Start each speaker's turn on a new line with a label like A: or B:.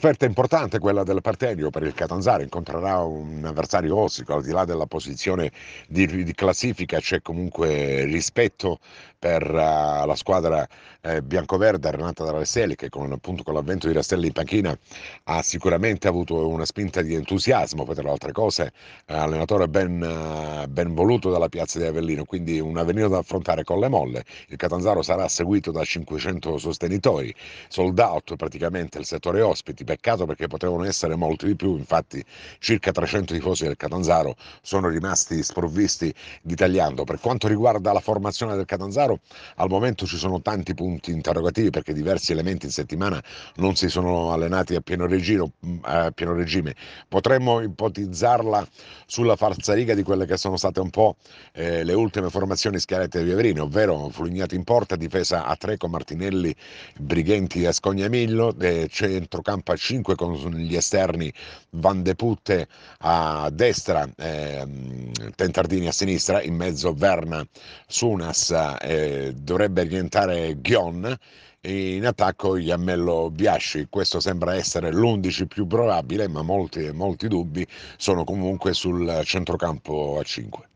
A: Trasferta importante quella del Partenio per il Catanzaro, incontrerà un avversario ossico, al di là della posizione di, di classifica c'è comunque rispetto per uh, la squadra eh, biancoverde allenata da Rastelli che con, appunto, con l'avvento di Rastelli in panchina ha sicuramente avuto una spinta di entusiasmo, poi tra le altre cose eh, allenatore ben, eh, ben voluto dalla piazza di Avellino, quindi un avvenire da affrontare con le molle. Il Catanzaro sarà seguito da 500 sostenitori, sold out praticamente il settore ospiti peccato perché potevano essere molti di più, infatti circa 300 tifosi del Catanzaro sono rimasti sprovvisti di tagliando. Per quanto riguarda la formazione del Catanzaro, al momento ci sono tanti punti interrogativi perché diversi elementi in settimana non si sono allenati a pieno, regino, mm, a pieno regime. Potremmo ipotizzarla sulla farsariga di quelle che sono state un po' eh, le ultime formazioni scalette di Averini, ovvero Flugnato in porta, difesa a tre con Martinelli, Brighenti, Ascogna Miglio, eh, centrocampo a 5 con gli esterni Van de Putte a destra, ehm, Tentardini a sinistra, in mezzo Verna, Sunas, eh, dovrebbe rientrare Ghion in attacco Iammello Biasci. Questo sembra essere l'11 più probabile, ma molti, molti dubbi sono comunque sul centrocampo a 5.